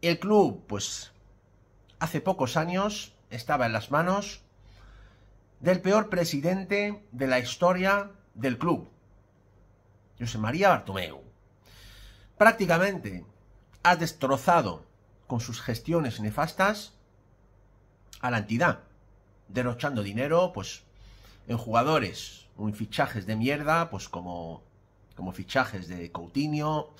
el club, pues, hace pocos años estaba en las manos del peor presidente de la historia del club, José María Bartomeu. Prácticamente ha destrozado con sus gestiones nefastas a la entidad, derrochando dinero, pues, en jugadores, en fichajes de mierda, pues como, como fichajes de Coutinho,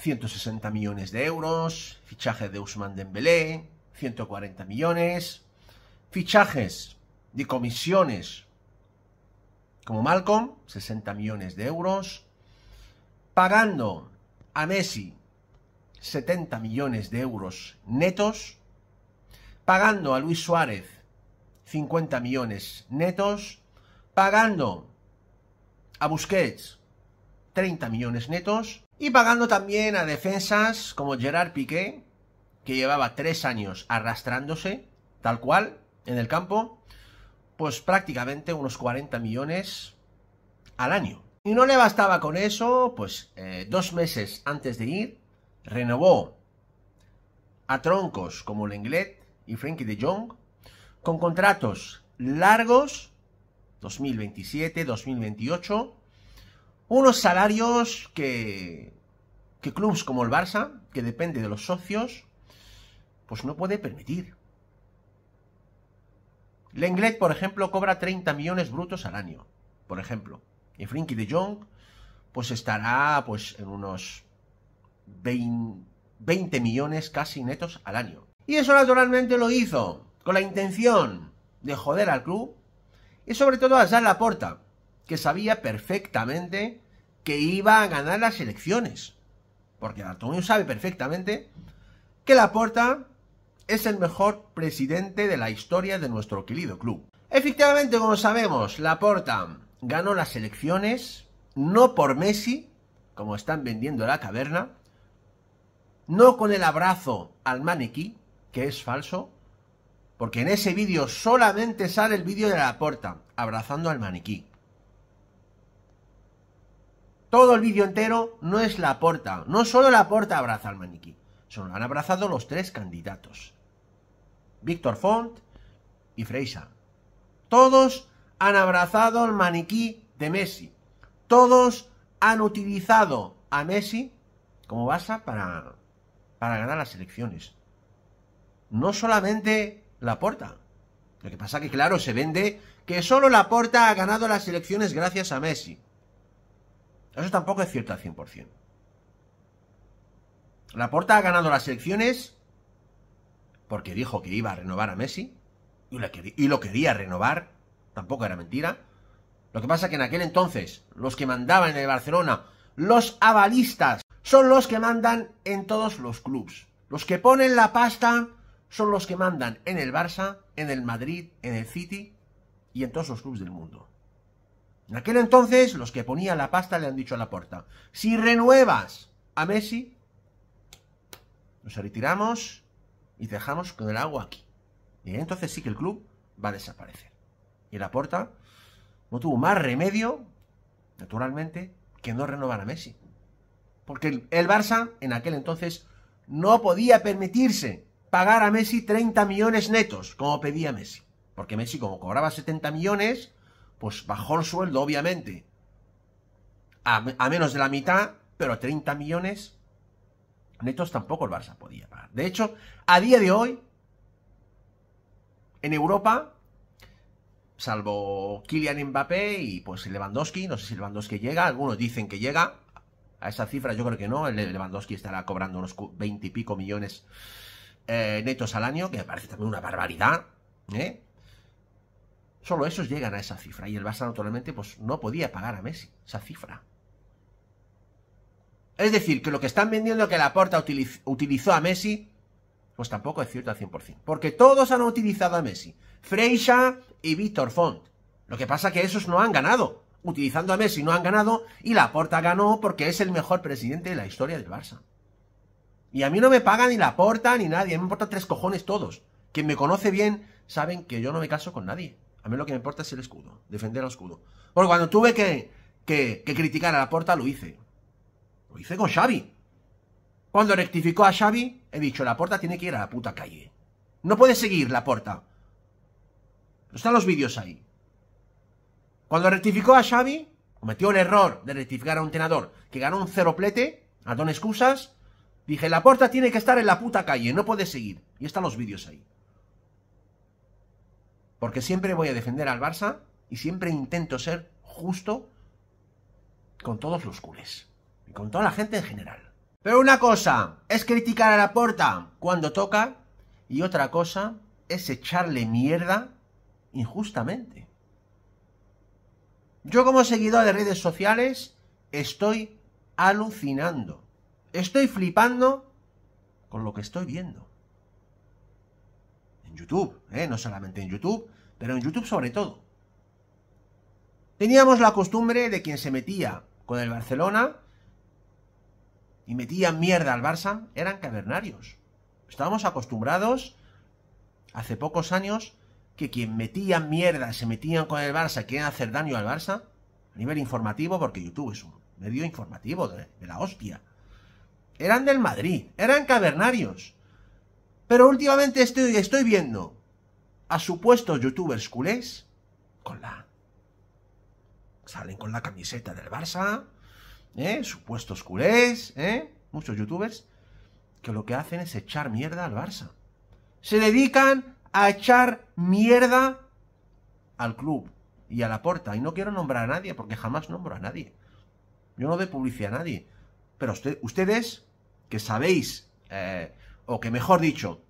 160 millones de euros, fichaje de Usman Dembélé, 140 millones, fichajes de comisiones como Malcolm, 60 millones de euros, pagando a Messi 70 millones de euros netos, pagando a Luis Suárez 50 millones netos, pagando a Busquets 30 millones netos y pagando también a defensas como Gerard Piqué, que llevaba tres años arrastrándose, tal cual, en el campo, pues prácticamente unos 40 millones al año. Y no le bastaba con eso, pues eh, dos meses antes de ir, renovó a troncos como Lenglet y Frankie de Jong, con contratos largos, 2027, 2028, unos salarios que, que clubs como el Barça, que depende de los socios, pues no puede permitir. Lenglet, por ejemplo, cobra 30 millones brutos al año, por ejemplo. Y Frinky de Jong, pues estará pues en unos 20, millones casi netos al año. Y eso naturalmente lo hizo con la intención de joder al club y sobre todo a la Laporta, que sabía perfectamente que iba a ganar las elecciones. Porque Bartomeu sabe perfectamente que Laporta es el mejor presidente de la historia de nuestro querido club. Efectivamente, como sabemos, Laporta ganó las elecciones no por Messi, como están vendiendo la caverna, no con el abrazo al maniquí, que es falso, porque en ese vídeo solamente sale el vídeo de Laporta abrazando al maniquí todo el vídeo entero no es la porta. No solo la porta abraza al maniquí, solo han abrazado los tres candidatos. Víctor Font y Freisa. Todos han abrazado al maniquí de Messi. Todos han utilizado a Messi como base para, para ganar las elecciones. No solamente la porta. Lo que pasa que, claro, se vende que solo la porta ha ganado las elecciones gracias a Messi. Eso tampoco es cierto al 100%. Laporta ha ganado las elecciones porque dijo que iba a renovar a Messi y lo quería renovar, tampoco era mentira. Lo que pasa es que en aquel entonces los que mandaban en el Barcelona, los avalistas, son los que mandan en todos los clubes. Los que ponen la pasta son los que mandan en el Barça, en el Madrid, en el City y en todos los clubes del mundo. En aquel entonces, los que ponían la pasta le han dicho a la porta: si renuevas a Messi, nos retiramos y dejamos con el agua aquí. Y entonces sí que el club va a desaparecer. Y la porta no tuvo más remedio, naturalmente, que no renovar a Messi. Porque el Barça en aquel entonces no podía permitirse pagar a Messi 30 millones netos, como pedía Messi. Porque Messi, como cobraba 70 millones, pues bajó el sueldo, obviamente, a, menos de la mitad, pero 30 millones netos tampoco el Barça podía pagar. De hecho, a día de hoy, en Europa, salvo Kylian Mbappé y pues Lewandowski, no sé si Lewandowski llega, algunos dicen que llega, a esa cifra yo creo que no, Lewandowski estará cobrando unos 20 y pico millones eh, netos al año, que me parece también una barbaridad, ¿eh? Solo esos llegan a esa cifra y el Barça naturalmente pues no podía pagar a Messi esa cifra. Es decir, que lo que están vendiendo que Laporta utilizó a Messi, pues tampoco es cierto al 100%. Porque todos han utilizado a Messi. Freixa y Víctor Font. Lo que pasa es que esos no han ganado. Utilizando a Messi no han ganado y Laporta ganó porque es el mejor presidente de la historia del Barça. Y a mí no me paga ni Laporta ni nadie. A mí me importa tres cojones todos. Quien me conoce bien saben que yo no me caso con nadie. A mí lo que me importa es el escudo, defender el escudo. Porque cuando tuve que, que, criticar a la puerta lo hice. Lo hice con Xavi. Cuando rectificó a Xavi, he dicho, la puerta tiene que ir a la puta calle. No puede seguir la puerta Están los vídeos ahí. Cuando rectificó a Xavi, cometió el error de rectificar a un tenador que ganó un cero plete, a don excusas, dije, la puerta tiene que estar en la puta calle, no puede seguir. Y están los vídeos ahí. Porque siempre voy a defender al Barça y siempre intento ser justo con todos los culés. Y con toda la gente en general. Pero una cosa es criticar a la puerta cuando toca y otra cosa es echarle mierda injustamente. Yo como seguidor de redes sociales estoy alucinando. Estoy flipando con lo que estoy viendo en YouTube, ¿eh? no solamente en YouTube, pero en YouTube sobre todo. Teníamos la costumbre de quien se metía con el Barcelona y metía mierda al Barça, eran cavernarios. Estábamos acostumbrados hace pocos años que quien metía mierda, se metían con el Barça, quieren hacer daño al Barça, a nivel informativo, porque YouTube es un medio informativo de la hostia. Eran del Madrid, eran cavernarios. Pero últimamente estoy, estoy viendo a supuestos youtubers culés con la... Salen con la camiseta del Barça, ¿eh? supuestos culés, ¿eh? muchos youtubers, que lo que hacen es echar mierda al Barça. Se dedican a echar mierda al club y a la puerta... Y no quiero nombrar a nadie, porque jamás nombro a nadie. Yo no doy publicidad a nadie. Pero ustedes, que sabéis eh, o que mejor dicho,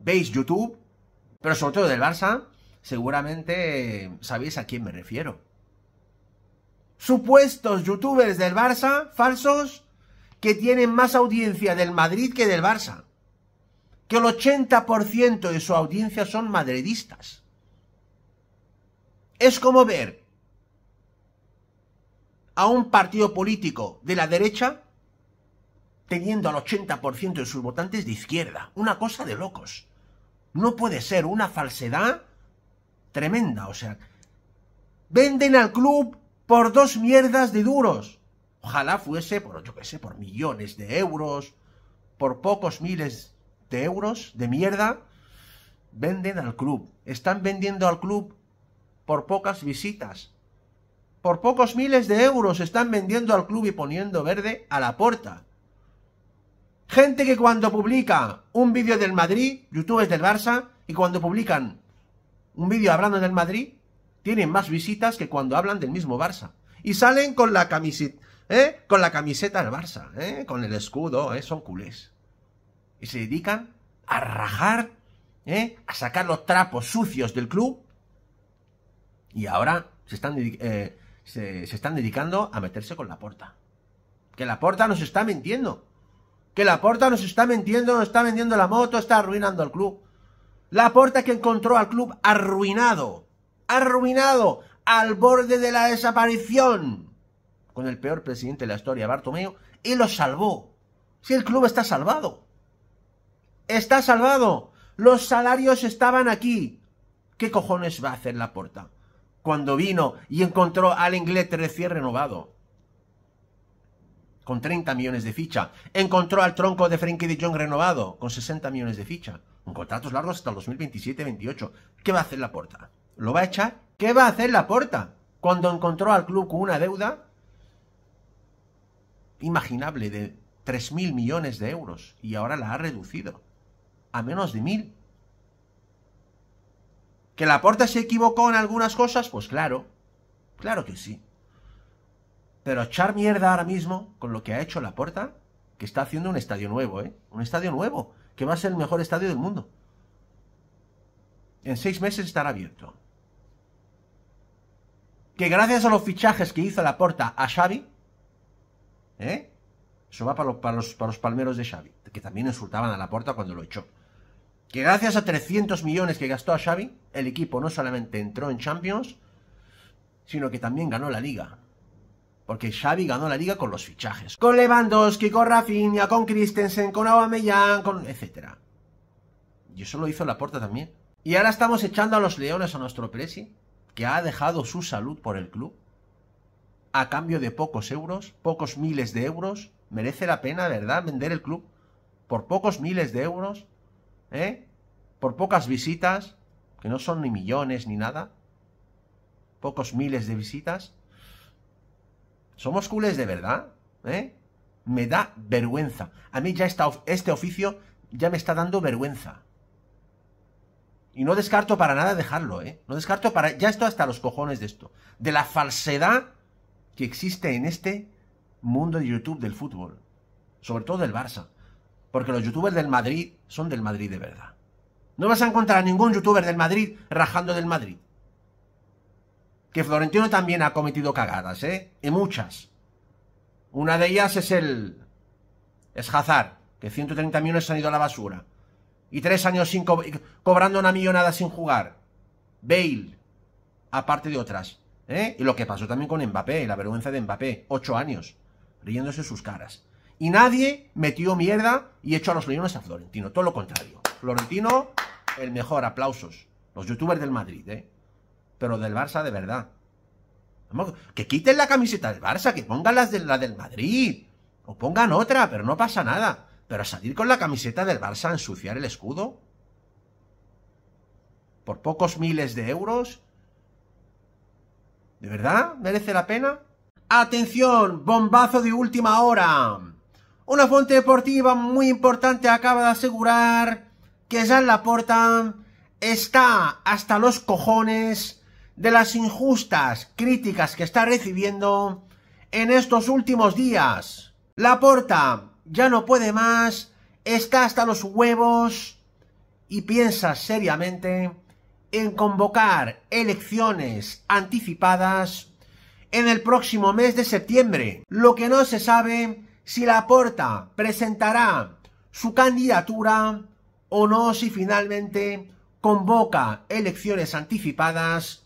veis YouTube, pero sobre todo del Barça, seguramente sabéis a quién me refiero. Supuestos youtubers del Barça, falsos, que tienen más audiencia del Madrid que del Barça. Que el 80% de su audiencia son madridistas. Es como ver a un partido político de la derecha teniendo al 80% de sus votantes de izquierda. Una cosa de locos. No puede ser una falsedad tremenda. O sea, venden al club por dos mierdas de duros. Ojalá fuese por, yo qué sé, por millones de euros, por pocos miles de euros de mierda. Venden al club. Están vendiendo al club por pocas visitas. Por pocos miles de euros están vendiendo al club y poniendo verde a la puerta. Gente que cuando publica un vídeo del Madrid, es del Barça, y cuando publican un vídeo hablando del Madrid, tienen más visitas que cuando hablan del mismo Barça. Y salen con la camiseta, ¿eh? con la camiseta del Barça, ¿eh? con el escudo, ¿eh? son culés. Y se dedican a rajar, ¿eh? a sacar los trapos sucios del club. Y ahora se están, se están dedicando a meterse con la porta. Que la porta nos está mintiendo. Que la puerta nos está mintiendo, nos está vendiendo la moto, está arruinando al club. La puerta que encontró al club arruinado, arruinado, al borde de la desaparición, con el peor presidente de la historia, Bartomeo, y lo salvó. Si el club está salvado, está salvado. Los salarios estaban aquí. ¿Qué cojones va a hacer la puerta? Cuando vino y encontró al inglés recién renovado con 30 millones de ficha. Encontró al tronco de Frenkie de Jong renovado, con 60 millones de ficha. Con contratos largos hasta el 2027-28. ¿Qué va a hacer la porta? ¿Lo va a echar? ¿Qué va a hacer la porta? Cuando encontró al club con una deuda imaginable de 3.000 millones de euros y ahora la ha reducido a menos de 1.000. ¿Que la porta se equivocó en algunas cosas? Pues claro, claro que sí. Pero echar mierda ahora mismo con lo que ha hecho Laporta, que está haciendo un estadio nuevo, ¿eh? Un estadio nuevo, que va a ser el mejor estadio del mundo. En seis meses estará abierto. Que gracias a los fichajes que hizo Laporta a Xavi, ¿eh? Eso va para los, para, los, palmeros de Xavi, que también insultaban a Laporta cuando lo echó. Que gracias a 300 millones que gastó a Xavi, el equipo no solamente entró en Champions, sino que también ganó la liga porque Xavi ganó la liga con los fichajes. Con Lewandowski, con Rafinha, con Christensen, con Aubameyang, con... etc. Y eso lo hizo Laporta también. Y ahora estamos echando a los leones a nuestro Presi, que ha dejado su salud por el club. A cambio de pocos euros, pocos miles de euros. Merece la pena, ¿verdad?, vender el club. Por pocos miles de euros. ¿Eh? Por pocas visitas, que no son ni millones ni nada. Pocos miles de visitas. ¿Somos culés de verdad? ¿Eh? Me da vergüenza. A mí ya está este oficio ya me está dando vergüenza. Y no descarto para nada dejarlo, ¿eh? No descarto para... Ya estoy hasta los cojones de esto. De la falsedad que existe en este mundo de YouTube del fútbol. Sobre todo del Barça. Porque los youtubers del Madrid son del Madrid de verdad. No vas a encontrar a ningún youtuber del Madrid rajando del Madrid que Florentino también ha cometido cagadas, ¿eh? Y muchas. Una de ellas es el... es Hazard, que 130 millones han ido a la basura. Y tres años sin cobrando una millonada sin jugar. Bail, aparte de otras. ¿eh? Y lo que pasó también con Mbappé, la vergüenza de Mbappé, ocho años, riéndose sus caras. Y nadie metió mierda y echó a los leones a Florentino, todo lo contrario. Florentino, el mejor, aplausos. Los youtubers del Madrid, ¿eh? pero del Barça de verdad. que quiten la camiseta del Barça, que pongan las de, la del Madrid, o pongan otra, pero no pasa nada. Pero salir con la camiseta del Barça a ensuciar el escudo, por pocos miles de euros, ¿de verdad merece la pena? ¡Atención! ¡Bombazo de última hora! Una fuente deportiva muy importante acaba de asegurar que la puerta... está hasta los cojones de las injustas críticas que está recibiendo en estos últimos días. La porta ya no puede más, está hasta los huevos y piensa seriamente en convocar elecciones anticipadas en el próximo mes de septiembre. Lo que no se sabe si la porta presentará su candidatura o no si finalmente convoca elecciones anticipadas